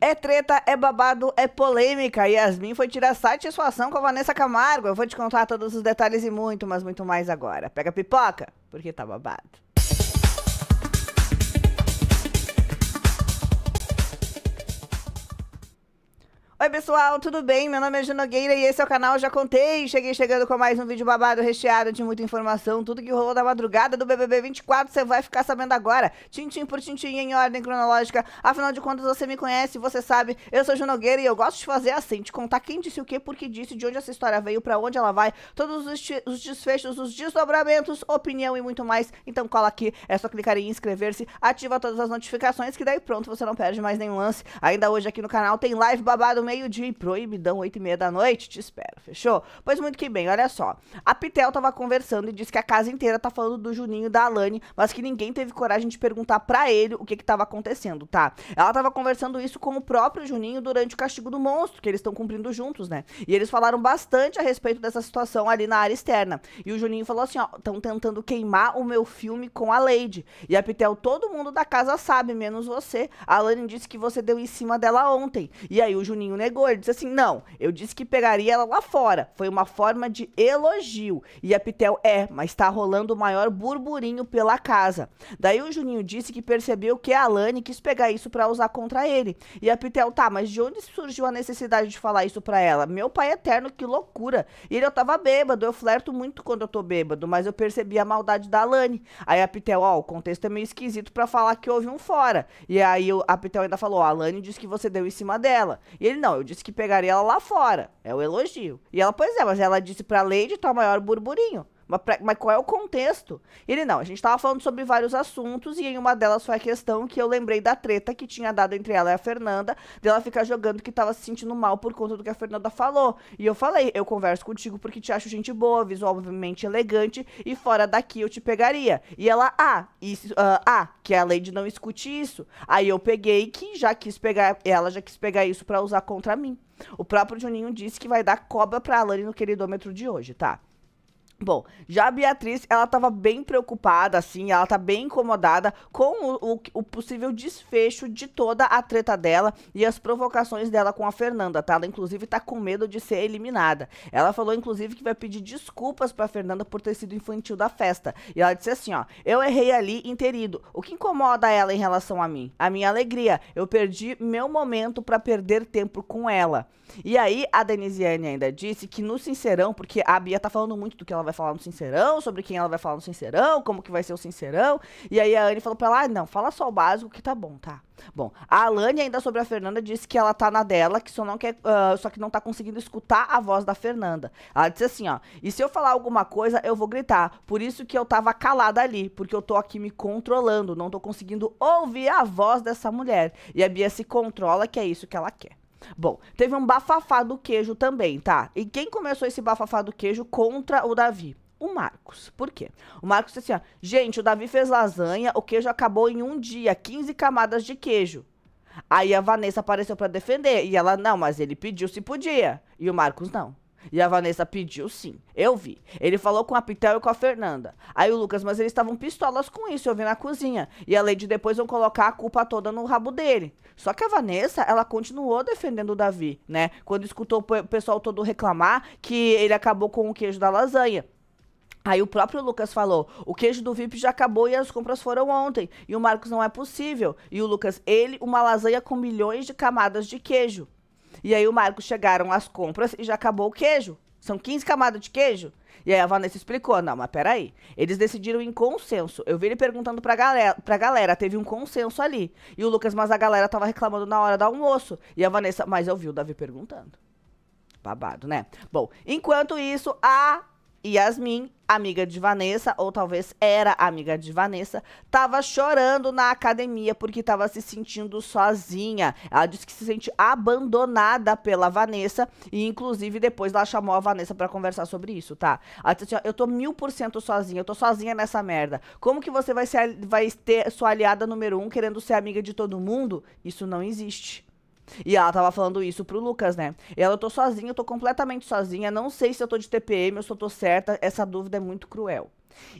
É treta, é babado, é polêmica. Yasmin foi tirar satisfação com a Vanessa Camargo. Eu vou te contar todos os detalhes e muito, mas muito mais agora. Pega pipoca, porque tá babado. Oi pessoal, tudo bem? Meu nome é Junogueira e esse é o canal Já Contei. Cheguei chegando com mais um vídeo babado recheado de muita informação. Tudo que rolou da madrugada do BBB 24 você vai ficar sabendo agora. Tintim por tintim em ordem cronológica. Afinal de contas você me conhece, você sabe. Eu sou Junogueira e eu gosto de fazer assim, de contar quem disse o que, por que disse, de onde essa história veio, para onde ela vai, todos os, os desfechos, os desdobramentos, opinião e muito mais. Então cola aqui, é só clicar em inscrever-se, ativa todas as notificações que daí pronto você não perde mais nenhum lance. Ainda hoje aqui no canal tem live babado meio-dia e proibidão, oito e meia da noite, te espero, fechou? Pois muito que bem, olha só. A Pitel tava conversando e disse que a casa inteira tá falando do Juninho e da Alane, mas que ninguém teve coragem de perguntar para ele o que que tava acontecendo, tá? Ela tava conversando isso com o próprio Juninho durante o castigo do monstro, que eles estão cumprindo juntos, né? E eles falaram bastante a respeito dessa situação ali na área externa. E o Juninho falou assim, ó, estão tentando queimar o meu filme com a Lady. E a Pitel, todo mundo da casa sabe, menos você. A Alane disse que você deu em cima dela ontem. E aí o Juninho negou, né, ele disse assim: não, eu disse que pegaria ela lá fora. Foi uma forma de elogio. E a Pitel é, mas tá rolando o maior burburinho pela casa. Daí o Juninho disse que percebeu que a Alane quis pegar isso para usar contra ele. E a Pitel, tá, mas de onde surgiu a necessidade de falar isso para ela? Meu pai é eterno, que loucura. E ele, eu tava bêbado, eu flerto muito quando eu tô bêbado, mas eu percebi a maldade da Alane. Aí a Pitel, ó, o contexto é meio esquisito para falar que houve um fora. E aí a Pitel ainda falou: a Alane disse que você deu em cima dela. E ele, não não, eu disse que pegaria ela lá fora. É o elogio. E ela, pois é, mas ela disse pra Lady, tua maior burburinho. Mas, pra, mas qual é o contexto? Ele não, a gente estava falando sobre vários assuntos e em uma delas foi a questão que eu lembrei da treta que tinha dado entre ela e a Fernanda, dela ficar jogando que estava se sentindo mal por conta do que a Fernanda falou. E eu falei, eu converso contigo porque te acho gente boa, visualmente elegante e fora daqui eu te pegaria. E ela, ah, isso, uh, ah, que a Lady não escute isso. Aí eu peguei que já quis pegar, ela já quis pegar isso para usar contra mim. O próprio Juninho disse que vai dar cobra pra Alane no queridômetro de hoje, tá? Bom, já a Beatriz, ela estava bem preocupada, assim, ela tá bem incomodada com o, o, o, possível desfecho de toda a treta dela e as provocações dela com a Fernanda, tá? Ela, inclusive, tá com medo de ser eliminada. Ela falou, inclusive, que vai pedir desculpas pra Fernanda por ter sido infantil da festa. E ela disse assim, ó, eu errei ali interido. O que incomoda ela em relação a mim? A minha alegria. Eu perdi meu momento para perder tempo com ela. E aí, a Denisiane ainda disse que no Sincerão, porque a Bia tá falando muito do que ela vai falar no Sincerão, sobre quem ela vai falar no Sincerão, como que vai ser o Sincerão. E aí a Anne falou pra ela, ah, não, fala só o básico que tá bom, tá? Bom, a Alane ainda sobre a Fernanda disse que ela tá na dela, que só não quer, uh, só que não tá conseguindo escutar a voz da Fernanda. Ela disse assim, ó, e se eu falar alguma coisa, eu vou gritar. Por isso que eu tava calada ali, porque eu tô aqui me controlando, não tô conseguindo ouvir a voz dessa mulher. E a Bia se controla, que é isso que ela quer. Bom, teve um bafafá do queijo também, tá? E quem começou esse bafafá do queijo contra o Davi? o Marcos. Por quê? O Marcos disse assim, ó, gente, o Davi fez lasanha, o queijo acabou em um dia, 15 camadas de queijo. Aí a Vanessa apareceu para defender e ela, não, mas ele pediu se podia. E o Marcos, não. E a Vanessa pediu sim. Eu vi. Ele falou com a Pitel e com a Fernanda. Aí o Lucas, mas eles estavam pistolas com isso, eu vi na cozinha. E a Lady depois vão colocar a culpa toda no rabo dele. Só que a Vanessa, ela continuou defendendo o Davi, né? Quando escutou o pessoal todo reclamar que ele acabou com o queijo da lasanha. Aí o próprio Lucas falou: o queijo do VIP já acabou e as compras foram ontem. E o Marcos não é possível. E o Lucas, ele, uma lasanha com milhões de camadas de queijo. E aí o Marcos chegaram às compras e já acabou o queijo. São 15 camadas de queijo. E aí a Vanessa explicou: não, mas peraí. Eles decidiram em consenso. Eu vi ele perguntando pra galera, pra galera, teve um consenso ali. E o Lucas, mas a galera tava reclamando na hora do almoço. E a Vanessa, mas eu vi o Davi perguntando. Babado, né? Bom, enquanto isso, a Yasmin amiga de Vanessa, ou talvez era amiga de Vanessa, estava chorando na academia porque estava se sentindo sozinha. Ela disse que se sente abandonada pela Vanessa e, inclusive, depois ela chamou a Vanessa para conversar sobre isso, tá? Ela disse assim, ó, eu tô mil por cento sozinha, eu tô sozinha nessa merda. Como que você vai, ser, vai ter sua aliada número um querendo ser amiga de todo mundo? Isso não existe. E ela tava falando isso pro Lucas, né? E ela, eu tô sozinha, eu tô completamente sozinha, não sei se eu tô de TPM ou se eu tô certa, essa dúvida é muito cruel.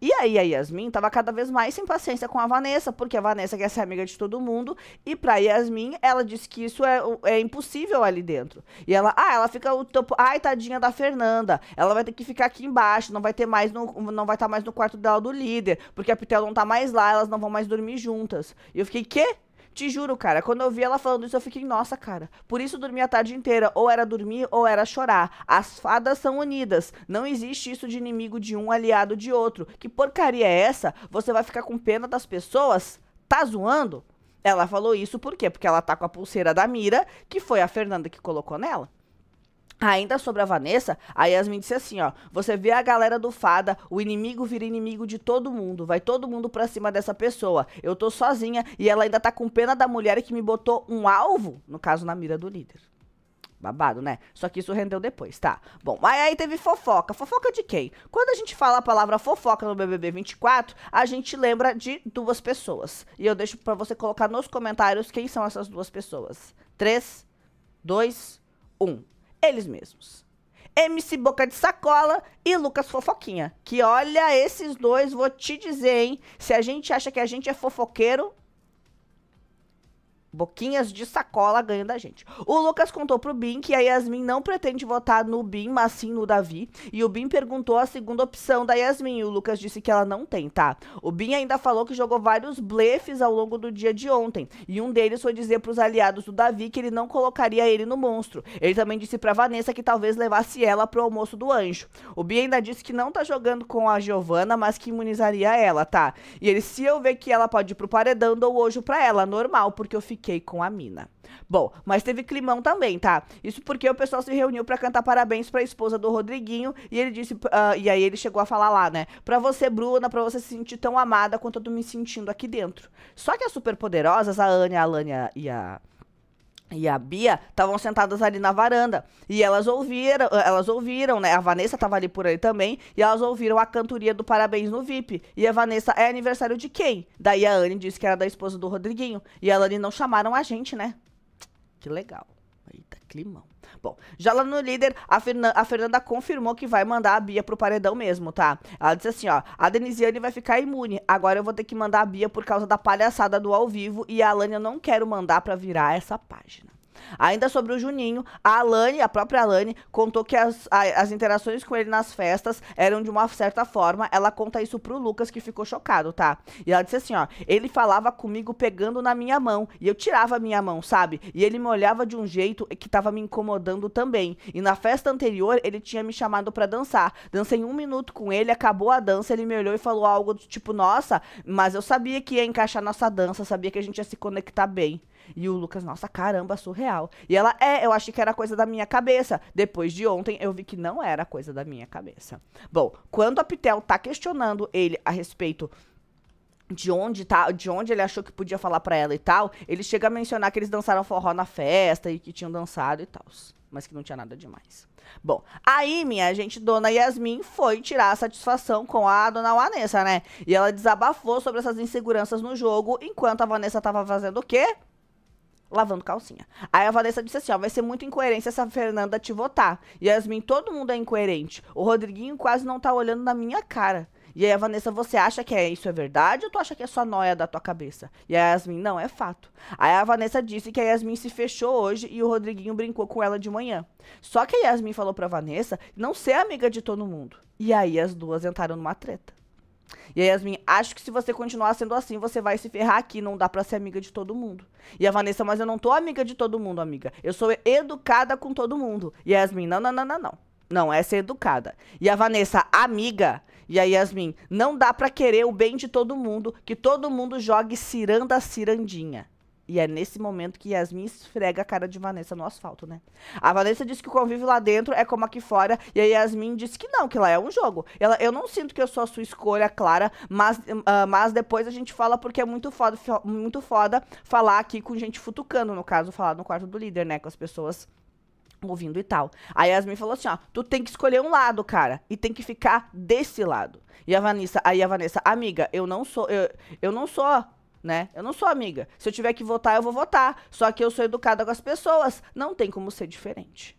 E aí a Yasmin tava cada vez mais sem paciência com a Vanessa, porque a Vanessa quer ser amiga de todo mundo, e pra Yasmin, ela disse que isso é, é impossível ali dentro. E ela, ah, ela fica o topo, ai, tadinha da Fernanda, ela vai ter que ficar aqui embaixo, não vai ter mais no, não vai estar tá mais no quarto dela do líder, porque a Pitel não tá mais lá, elas não vão mais dormir juntas. E eu fiquei, quê? Te juro, cara, quando eu vi ela falando isso, eu fiquei, nossa, cara. Por isso dormia dormi a tarde inteira. Ou era dormir ou era chorar. As fadas são unidas. Não existe isso de inimigo de um aliado de outro. Que porcaria é essa? Você vai ficar com pena das pessoas? Tá zoando? Ela falou isso por quê? Porque ela tá com a pulseira da Mira, que foi a Fernanda que colocou nela. Ainda sobre a Vanessa, a Yasmin disse assim, ó: "Você vê a galera do Fada, o inimigo vira inimigo de todo mundo, vai todo mundo pra cima dessa pessoa. Eu tô sozinha e ela ainda tá com pena da mulher que me botou um alvo, no caso na mira do líder." Babado, né? Só que isso rendeu depois, tá? Bom, mas aí teve fofoca. Fofoca de quem? Quando a gente fala a palavra fofoca no BBB 24, a gente lembra de duas pessoas. E eu deixo para você colocar nos comentários quem são essas duas pessoas. 3, 2, 1 eles mesmos. MC Boca de Sacola e Lucas Fofoquinha. Que olha, esses dois, vou te dizer, hein? Se a gente acha que a gente é fofoqueiro, Boquinhas de sacola ganha da gente. O Lucas contou pro Bin que a Yasmin não pretende votar no Bin, mas sim no Davi. E o Bin perguntou a segunda opção da Yasmin. E o Lucas disse que ela não tem, tá? O Bin ainda falou que jogou vários blefes ao longo do dia de ontem. E um deles foi dizer pros aliados do Davi que ele não colocaria ele no monstro. Ele também disse pra Vanessa que talvez levasse ela pro almoço do anjo. O Bin ainda disse que não tá jogando com a Giovana, mas que imunizaria ela, tá? E ele, se eu ver que ela pode ir pro paredão, dou hoje pra ela, normal, porque eu fiquei fiquei com a mina. Bom, mas teve climão também, tá? Isso porque o pessoal se reuniu para cantar parabéns pra esposa do Rodriguinho e ele disse, uh, e aí ele chegou a falar lá, né? Pra você, Bruna, pra você se sentir tão amada quanto eu tô me sentindo aqui dentro. Só que as superpoderosas, a Anya, a Alânia e a e a Bia estavam sentadas ali na varanda. E elas ouviram, ah, elas ouviram, né? A Vanessa estava ali por aí também. E elas ouviram a cantoria do Parabéns no VIP. E a Vanessa, é aniversário de quem? Daí a Anne disse que era da esposa do Rodriguinho. E ela ali não chamaram a gente, né? Que legal. Eita, climão. Bom, já lá no líder, a, a Fernanda confirmou que vai mandar a Bia pro paredão mesmo, tá? Ela disse assim, ó, a Denisiane vai ficar imune, agora eu vou ter que mandar a Bia por causa da palhaçada do ao vivo e a Alane eu não quero mandar pra virar essa página. Ainda sobre o Juninho, a Alane, a própria Alane, contou que as, a, as interações com ele nas festas eram de uma certa forma. Ela conta isso pro Lucas, que ficou chocado, tá? E ela disse assim, ó, ele falava comigo pegando na minha mão, e eu tirava a minha mão, sabe? E ele me olhava de um jeito que tava me incomodando também. E na festa anterior, ele tinha me chamado para dançar. Dancei um minuto com ele, acabou a dança, ele me olhou e falou algo do tipo, nossa, mas eu sabia que ia encaixar nossa dança, sabia que a gente ia se conectar bem. E o Lucas, nossa, caramba, surreal. E ela, é, eu achei que era coisa da minha cabeça. Depois de ontem, eu vi que não era coisa da minha cabeça. Bom, quando a Pitel tá questionando ele a respeito de onde tá, de onde ele achou que podia falar para ela e tal, ele chega a mencionar que eles dançaram forró na festa e que tinham dançado e tal, mas que não tinha nada demais. Bom, aí minha gente, dona Yasmin foi tirar a satisfação com a dona Vanessa, né? E ela desabafou sobre essas inseguranças no jogo, enquanto a Vanessa tava fazendo o quê? lavando calcinha. Aí a Vanessa disse assim, ó, vai ser muito incoerência essa Fernanda te votar. Yasmin, todo mundo é incoerente. O Rodriguinho quase não tá olhando na minha cara. E aí a Vanessa, você acha que é isso é verdade ou tu acha que é só noia da tua cabeça? E a Yasmin, não, é fato. Aí a Vanessa disse que a Yasmin se fechou hoje e o Rodriguinho brincou com ela de manhã. Só que a Yasmin falou pra Vanessa não ser amiga de todo mundo. E aí as duas entraram numa treta. E a Yasmin, acho que se você continuar sendo assim, você vai se ferrar aqui, não dá pra ser amiga de todo mundo. E a Vanessa, mas eu não tô amiga de todo mundo, amiga. Eu sou educada com todo mundo. E a Yasmin, não, não, não, não, não. Não, essa é educada. E a Vanessa, amiga. E a Yasmin, não dá pra querer o bem de todo mundo, que todo mundo jogue ciranda cirandinha. E é nesse momento que Yasmin esfrega a cara de Vanessa no asfalto, né? A Vanessa disse que o convívio lá dentro é como aqui fora, e a Yasmin disse que não, que lá é um jogo. Ela, eu não sinto que eu sou a sua escolha, Clara, mas, uh, mas depois a gente fala porque é muito foda, muito foda falar aqui com gente futucando, no caso, falar no quarto do líder, né? Com as pessoas ouvindo e tal. A Yasmin falou assim, ó, tu tem que escolher um lado, cara, e tem que ficar desse lado. E a Vanessa, aí a Vanessa, amiga, eu não sou, eu, eu não sou né? Eu não sou amiga. Se eu tiver que votar, eu vou votar. Só que eu sou educada com as pessoas. Não tem como ser diferente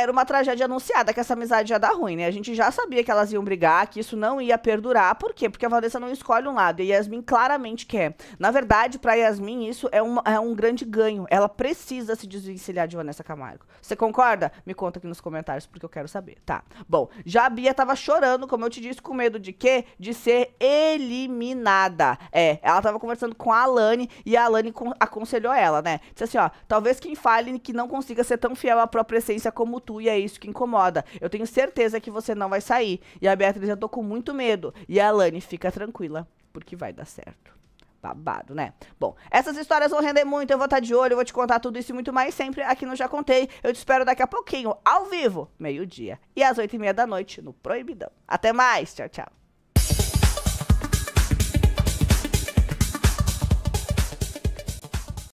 era uma tragédia anunciada, que essa amizade ia dar ruim, né? A gente já sabia que elas iam brigar, que isso não ia perdurar. Por quê? Porque a Vanessa não escolhe um lado e a Yasmin claramente quer. Na verdade, para Yasmin, isso é, um é um grande ganho. Ela precisa se desvencilhar de Vanessa Camargo. Você concorda? Me conta aqui nos comentários, porque eu quero saber. Tá. Bom, já a Bia tava chorando, como eu te disse, com medo de quê? De ser eliminada. É, ela tava conversando com a Alane e a Alane aconselhou ela, né? Disse assim, ó, talvez quem fale que não consiga ser tão fiel à própria essência como tu e é isso que incomoda. Eu tenho certeza que você não vai sair. E a Beatriz, eu tô com muito medo. E a Alane, fica tranquila, porque vai dar certo. Babado, né? Bom, essas histórias vão render muito, eu vou estar tá de olho, eu vou te contar tudo isso e muito mais sempre aqui no Já Contei. Eu te espero daqui a pouquinho, ao vivo, meio-dia e às oito e meia da noite no Proibidão. Até mais, tchau, tchau.